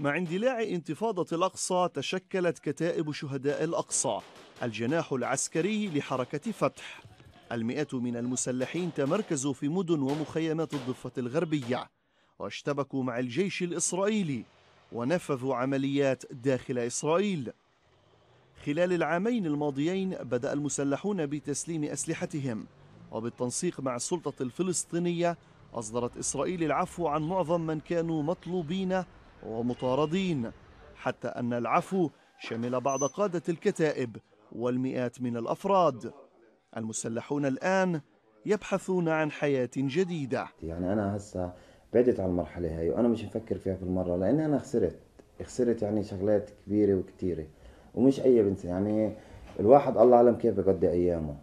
مع اندلاع انتفاضة الأقصى تشكلت كتائب شهداء الأقصى الجناح العسكري لحركة فتح المئات من المسلحين تمركزوا في مدن ومخيمات الضفة الغربية واشتبكوا مع الجيش الإسرائيلي ونفذوا عمليات داخل إسرائيل خلال العامين الماضيين بدأ المسلحون بتسليم أسلحتهم وبالتنسيق مع السلطة الفلسطينية أصدرت إسرائيل العفو عن معظم من كانوا مطلوبين ومطاردين حتى أن العفو شمل بعض قادة الكتائب والمئات من الأفراد المسلحون الآن يبحثون عن حياة جديدة يعني أنا هسا بعدت عن المرحلة هاي وأنا مش مفكر فيها في المرة لأن أنا خسرت خسرت يعني شغلات كبيرة وكتيرة ومش أي بنت يعني الواحد الله أعلم كيف بقضي أيامه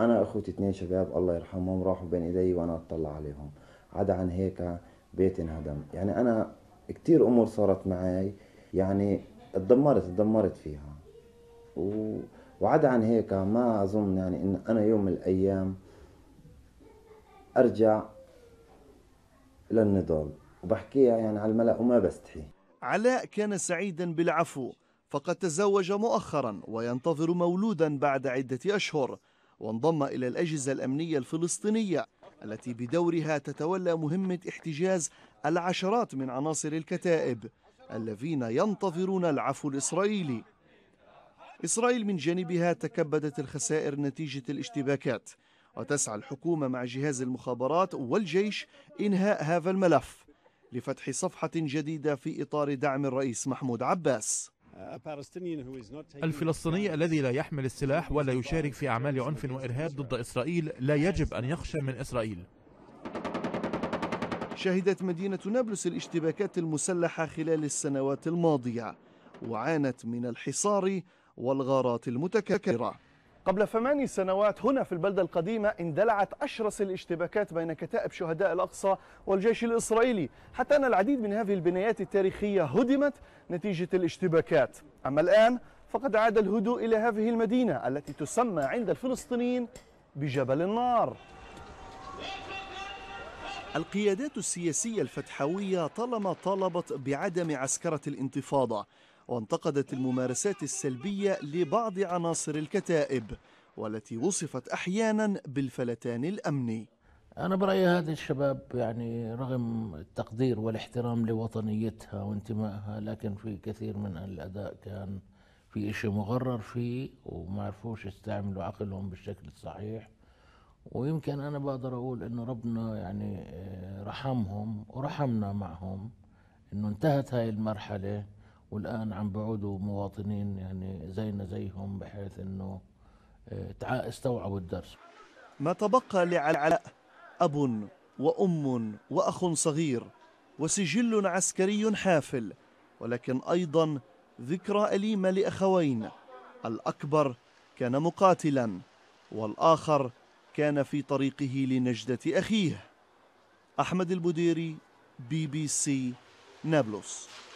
أنا أخوتي اثنين شباب الله يرحمهم راحوا بين إيدي وأنا أطلع عليهم عدا عن هيك بيت انهدم يعني أنا كتير امور صارت معي يعني اتدمرت اتدمرت فيها و... وعدا عن هيك ما اظن يعني ان انا يوم من الايام ارجع للنضال وبحكيها يعني على الملأ وما بستحي علاء كان سعيدا بالعفو فقد تزوج مؤخرا وينتظر مولودا بعد عدة أشهر وانضم إلى الأجهزة الأمنية الفلسطينية التي بدورها تتولى مهمة احتجاز العشرات من عناصر الكتائب الذين ينتظرون العفو الإسرائيلي إسرائيل من جانبها تكبدت الخسائر نتيجة الاشتباكات وتسعى الحكومة مع جهاز المخابرات والجيش إنهاء هذا الملف لفتح صفحة جديدة في إطار دعم الرئيس محمود عباس الفلسطيني الذي لا يحمل السلاح ولا يشارك في أعمال عنف وإرهاب ضد إسرائيل لا يجب أن يخشى من إسرائيل شهدت مدينة نابلس الاشتباكات المسلحة خلال السنوات الماضية وعانت من الحصار والغارات المتكررة قبل ثماني سنوات هنا في البلدة القديمة اندلعت أشرس الاشتباكات بين كتائب شهداء الأقصى والجيش الإسرائيلي حتى أن العديد من هذه البنايات التاريخية هدمت نتيجة الاشتباكات أما الآن فقد عاد الهدوء إلى هذه المدينة التي تسمى عند الفلسطينيين بجبل النار القيادات السياسية الفتحوية طالما طالبت بعدم عسكرة الانتفاضة وانتقدت الممارسات السلبية لبعض عناصر الكتائب والتي وصفت أحيانا بالفلتان الأمني أنا برأيي هذه الشباب يعني رغم التقدير والاحترام لوطنيتها وانتمائها لكن في كثير من الأداء كان في إشي مغرر فيه وما عرفوش يستعملوا عقلهم بالشكل الصحيح ويمكن أنا بقدر أقول إنه ربنا يعني آه، رحمهم ورحمنا معهم إنه انتهت هاي المرحلة والآن عم بعودوا مواطنين يعني زينا زيهم بحيث أنه آه، استوعبوا الدرس ما تبقى لعلاء أب وأم وأخ صغير وسجل عسكري حافل ولكن أيضا ذكرى أليمة لأخوين الأكبر كان مقاتلا والآخر كان في طريقه لنجدة أخيه أحمد البديري بي بي سي نابلس